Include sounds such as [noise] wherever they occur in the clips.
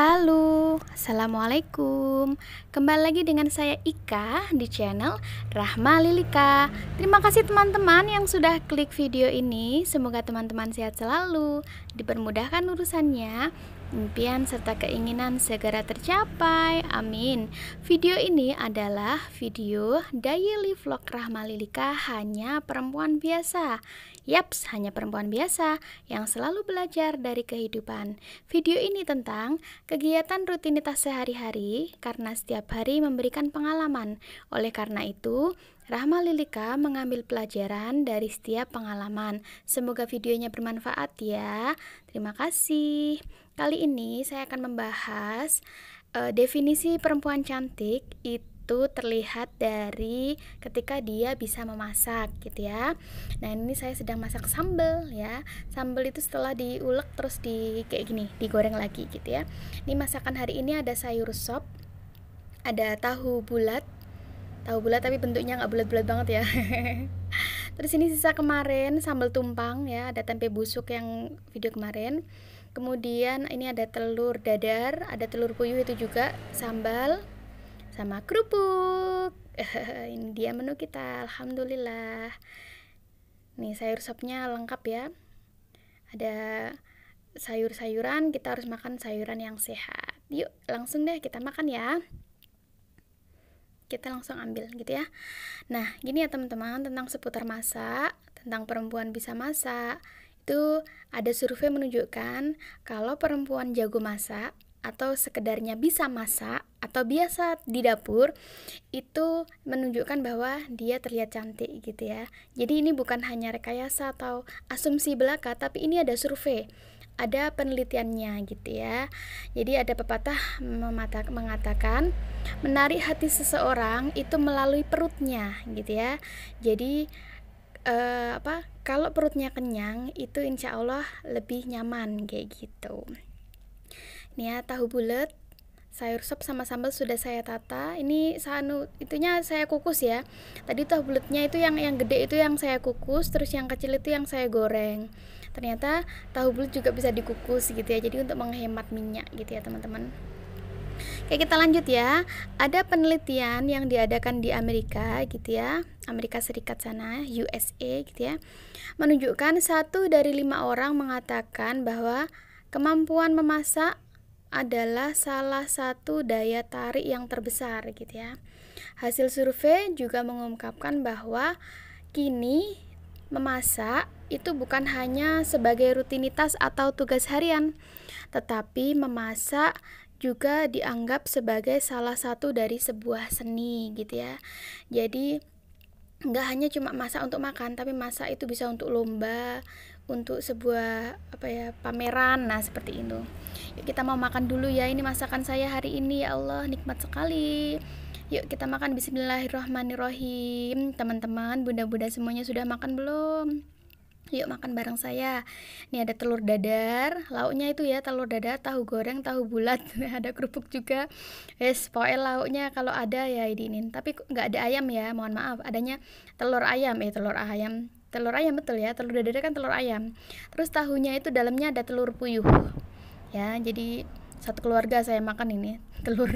Halo, Assalamualaikum Kembali lagi dengan saya Ika di channel Rahma Lilika Terima kasih teman-teman yang sudah klik video ini Semoga teman-teman sehat selalu Dipermudahkan urusannya impian serta keinginan segera tercapai. Amin. Video ini adalah video daily vlog Rahma Lilika hanya perempuan biasa. Yaps, hanya perempuan biasa yang selalu belajar dari kehidupan. Video ini tentang kegiatan rutinitas sehari-hari karena setiap hari memberikan pengalaman. Oleh karena itu, Rahma Lilika mengambil pelajaran dari setiap pengalaman. Semoga videonya bermanfaat ya. Terima kasih. Kali ini saya akan membahas e, definisi perempuan cantik itu terlihat dari ketika dia bisa memasak gitu ya. Nah, ini saya sedang masak sambal ya. Sambal itu setelah diulek terus di kayak gini, digoreng lagi gitu ya. Ini masakan hari ini ada sayur sop, ada tahu bulat. Tahu bulat tapi bentuknya nggak bulat-bulat banget ya. [laughs] terus ini sisa kemarin sambal tumpang ya, ada tempe busuk yang video kemarin kemudian ini ada telur dadar ada telur puyuh itu juga sambal sama kerupuk [laughs] ini dia menu kita alhamdulillah nih sayur sopnya lengkap ya ada sayur-sayuran kita harus makan sayuran yang sehat yuk langsung deh kita makan ya kita langsung ambil gitu ya nah gini ya teman-teman tentang seputar masak tentang perempuan bisa masak itu ada survei menunjukkan kalau perempuan jago masak atau sekedarnya bisa masak atau biasa di dapur itu menunjukkan bahwa dia terlihat cantik gitu ya. Jadi ini bukan hanya rekayasa atau asumsi belaka tapi ini ada survei. Ada penelitiannya gitu ya. Jadi ada pepatah mengatakan menarik hati seseorang itu melalui perutnya gitu ya. Jadi uh, apa kalau perutnya kenyang itu insya Allah lebih nyaman kayak gitu ini ya tahu bulat sayur sop sama sambal sudah saya tata ini sanu itunya saya kukus ya tadi tahu bulatnya itu yang yang gede itu yang saya kukus terus yang kecil itu yang saya goreng ternyata tahu bulat juga bisa dikukus gitu ya jadi untuk menghemat minyak gitu ya teman-teman Oke, kita lanjut ya. Ada penelitian yang diadakan di Amerika gitu ya. Amerika Serikat sana, USA gitu ya. Menunjukkan satu dari lima orang mengatakan bahwa kemampuan memasak adalah salah satu daya tarik yang terbesar gitu ya. Hasil survei juga mengungkapkan bahwa kini memasak itu bukan hanya sebagai rutinitas atau tugas harian, tetapi memasak juga dianggap sebagai salah satu dari sebuah seni gitu ya. Jadi nggak hanya cuma masak untuk makan, tapi masak itu bisa untuk lomba, untuk sebuah apa ya pameran, nah seperti itu. Yuk kita mau makan dulu ya, ini masakan saya hari ini ya Allah nikmat sekali. Yuk kita makan Bismillahirrahmanirrahim, teman-teman, bunda-bunda semuanya sudah makan belum? Yuk makan bareng saya. Ini ada telur dadar, lauknya itu ya telur dadar, tahu goreng, tahu bulat, [laughs] ada kerupuk juga. Es poel lauknya kalau ada ya ini. Tapi nggak ada ayam ya, mohon maaf. Adanya telur ayam, eh telur ayam. Telur ayam betul ya, telur dadar kan telur ayam. Terus tahunya itu dalamnya ada telur puyuh. Ya, jadi satu keluarga saya makan ini [laughs] telur.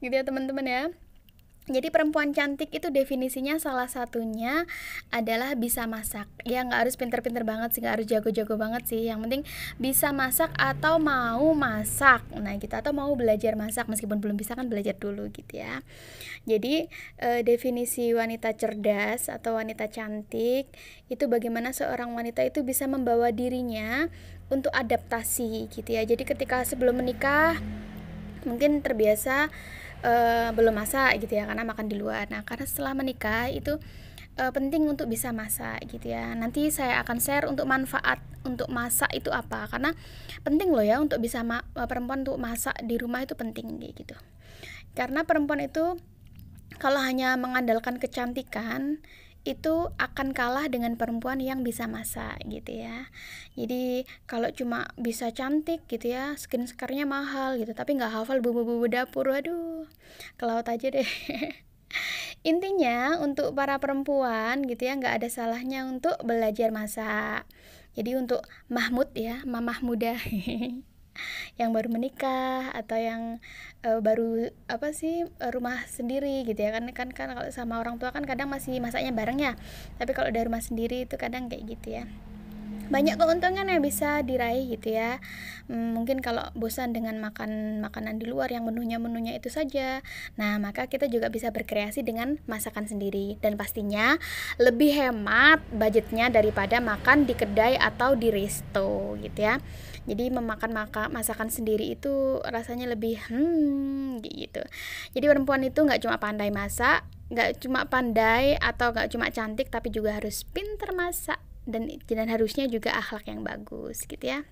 gitu ya teman-teman ya. Jadi perempuan cantik itu definisinya salah satunya adalah bisa masak. Ya nggak harus pinter-pinter banget sih, nggak harus jago-jago banget sih. Yang penting bisa masak atau mau masak. Nah gitu atau mau belajar masak meskipun belum bisa kan belajar dulu gitu ya. Jadi e, definisi wanita cerdas atau wanita cantik itu bagaimana seorang wanita itu bisa membawa dirinya untuk adaptasi gitu ya. Jadi ketika sebelum menikah mungkin terbiasa Eh, belum masak gitu ya karena makan di luar nah karena setelah menikah itu uh, penting untuk bisa masak gitu ya. Nanti saya akan share untuk manfaat untuk masak itu apa karena penting loh ya untuk bisa ma eh, perempuan untuk masak di rumah itu penting gitu. Karena perempuan itu kalau hanya mengandalkan kecantikan itu akan kalah dengan perempuan yang bisa masak gitu ya jadi kalau cuma bisa cantik gitu ya skin care-nya mahal gitu tapi nggak hafal bumbu-bumbu dapur waduh. ke laut aja deh [laughs] intinya untuk para perempuan gitu ya nggak ada salahnya untuk belajar masak jadi untuk Mahmud ya Mamah muda [laughs] yang baru menikah atau yang uh, baru apa sih eh, rumah sendiri gitu ya kan kan kan kalau sama orang tua kan kadang masih masaknya bareng ya tapi kalau dari rumah sendiri itu kadang kayak gitu ya banyak keuntungan yang bisa diraih gitu ya hmm, mungkin kalau bosan dengan makan makanan di luar yang menunya menunya itu saja nah maka kita juga bisa berkreasi dengan masakan sendiri dan pastinya lebih hemat budgetnya daripada makan di kedai atau di resto gitu ya jadi memakan maka masakan sendiri itu rasanya lebih hmm gitu jadi perempuan itu nggak cuma pandai masak nggak cuma pandai atau nggak cuma cantik tapi juga harus pinter masak dan dan harusnya juga akhlak yang bagus gitu ya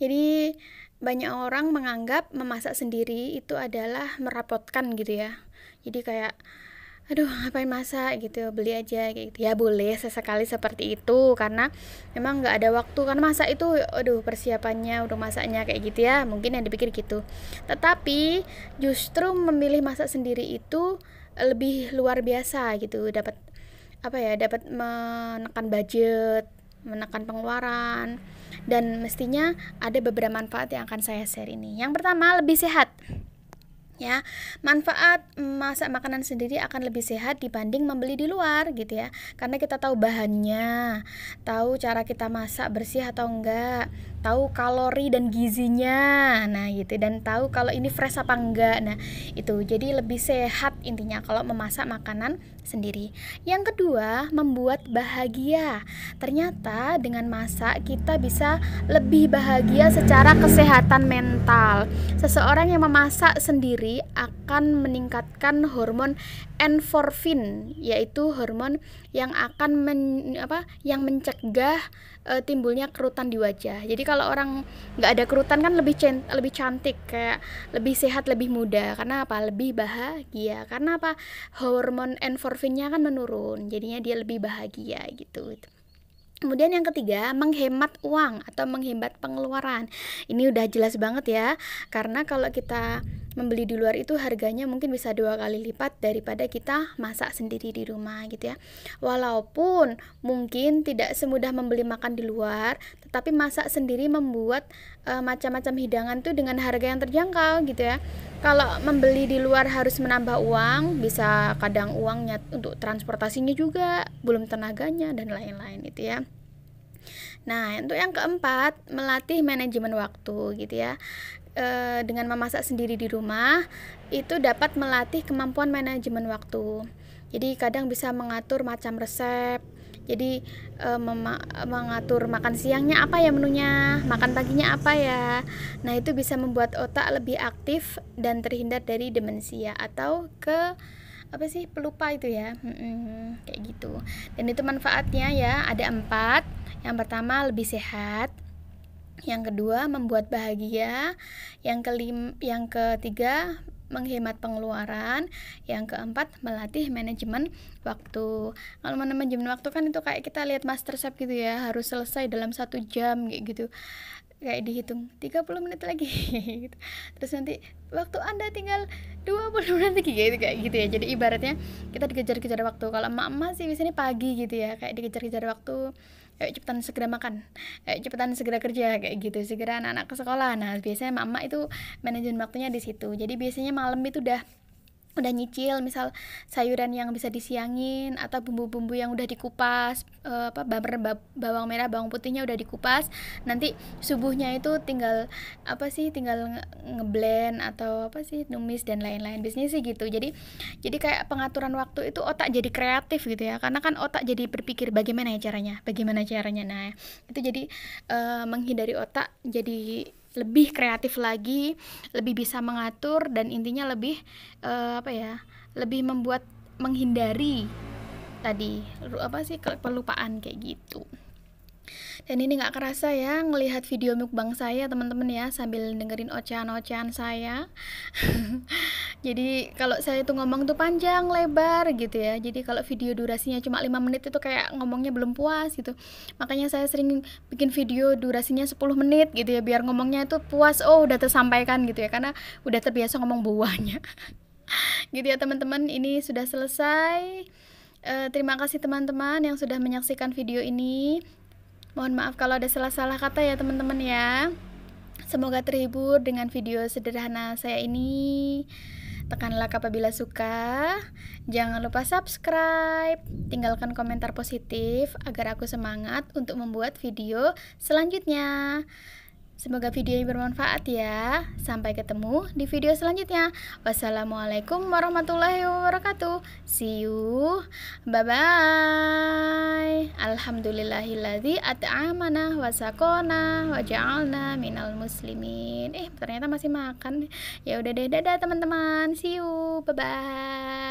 jadi banyak orang menganggap memasak sendiri itu adalah merapotkan gitu ya jadi kayak aduh ngapain masa gitu beli aja gitu ya boleh sesekali seperti itu karena memang nggak ada waktu karena masa itu aduh persiapannya udah masaknya kayak gitu ya mungkin yang dipikir gitu tetapi justru memilih masak sendiri itu lebih luar biasa gitu dapat apa ya dapat menekan budget menekan pengeluaran dan mestinya ada beberapa manfaat yang akan saya share ini yang pertama lebih sehat ya. Manfaat masak makanan sendiri akan lebih sehat dibanding membeli di luar gitu ya. Karena kita tahu bahannya, tahu cara kita masak bersih atau enggak, tahu kalori dan gizinya nah gitu dan tahu kalau ini fresh apa enggak nah itu jadi lebih sehat intinya kalau memasak makanan sendiri yang kedua membuat bahagia ternyata dengan masak kita bisa lebih bahagia secara kesehatan mental seseorang yang memasak sendiri akan meningkatkan hormon endorfin, yaitu hormon yang akan men, apa yang mencegah e, timbulnya kerutan di wajah. Jadi kalau orang nggak ada kerutan kan lebih cent lebih cantik, kayak lebih sehat, lebih muda. Karena apa? Lebih bahagia. Karena apa? Hormon endorfinnya kan menurun, jadinya dia lebih bahagia gitu. gitu. Kemudian yang ketiga, menghemat uang atau menghemat pengeluaran. Ini udah jelas banget ya, karena kalau kita membeli di luar itu harganya mungkin bisa dua kali lipat daripada kita masak sendiri di rumah gitu ya. Walaupun mungkin tidak semudah membeli makan di luar, tetapi masak sendiri membuat e, macam-macam hidangan tuh dengan harga yang terjangkau gitu ya kalau membeli di luar harus menambah uang bisa kadang uangnya untuk transportasinya juga belum tenaganya dan lain-lain itu ya nah untuk yang keempat melatih manajemen waktu gitu ya e, dengan memasak sendiri di rumah itu dapat melatih kemampuan manajemen waktu jadi kadang bisa mengatur macam resep. Jadi e, mengatur makan siangnya apa ya menunya, makan paginya apa ya. Nah, itu bisa membuat otak lebih aktif dan terhindar dari demensia atau ke apa sih pelupa itu ya hmm, kayak gitu dan itu manfaatnya ya ada empat yang pertama lebih sehat yang kedua membuat bahagia yang kelima yang ketiga menghemat pengeluaran. Yang keempat, melatih manajemen waktu. Kalau manajemen waktu kan itu kayak kita lihat master chef gitu ya, harus selesai dalam satu jam kayak gitu kayak dihitung 30 menit lagi [laughs] gitu. terus nanti waktu anda tinggal 20 menit lagi gitu kayak gitu ya jadi ibaratnya kita dikejar-kejar waktu kalau emak-emak sih biasanya pagi gitu ya kayak dikejar-kejar waktu ayo cepetan segera makan ayo cepetan segera kerja kayak gitu segera anak-anak ke sekolah nah biasanya mama itu manajemen waktunya di situ jadi biasanya malam itu udah udah nyicil misal sayuran yang bisa disiangin atau bumbu-bumbu yang udah dikupas eh, apa bawang merah bawang putihnya udah dikupas nanti subuhnya itu tinggal apa sih tinggal ngeblend atau apa sih numis dan lain-lain bisnis sih gitu jadi jadi kayak pengaturan waktu itu otak jadi kreatif gitu ya karena kan otak jadi berpikir bagaimana ya caranya bagaimana caranya nah itu jadi eh, menghindari otak jadi lebih kreatif lagi, lebih bisa mengatur dan intinya lebih uh, apa ya? lebih membuat menghindari tadi apa sih kelupaan kayak gitu. Dan ini nggak kerasa ya ngelihat video mukbang saya teman-teman ya sambil dengerin ocehan-ocehan saya. [laughs] Jadi kalau saya itu ngomong tuh panjang lebar gitu ya. Jadi kalau video durasinya cuma 5 menit itu kayak ngomongnya belum puas gitu. Makanya saya sering bikin video durasinya 10 menit gitu ya biar ngomongnya itu puas. Oh, udah tersampaikan gitu ya karena udah terbiasa ngomong buahnya. [laughs] gitu ya teman-teman, ini sudah selesai. Uh, terima kasih teman-teman yang sudah menyaksikan video ini. Mohon maaf kalau ada salah-salah kata ya teman-teman ya. Semoga terhibur dengan video sederhana saya ini. Tekan like apabila suka. Jangan lupa subscribe. Tinggalkan komentar positif agar aku semangat untuk membuat video selanjutnya. Semoga video ini bermanfaat ya. Sampai ketemu di video selanjutnya. Wassalamualaikum warahmatullahi wabarakatuh. See you. Bye bye. Alhamdulillahilladzi at'amana wasakona waja'alna minal muslimin. Eh, ternyata masih makan. Ya udah deh, dadah teman-teman. See you. Bye bye.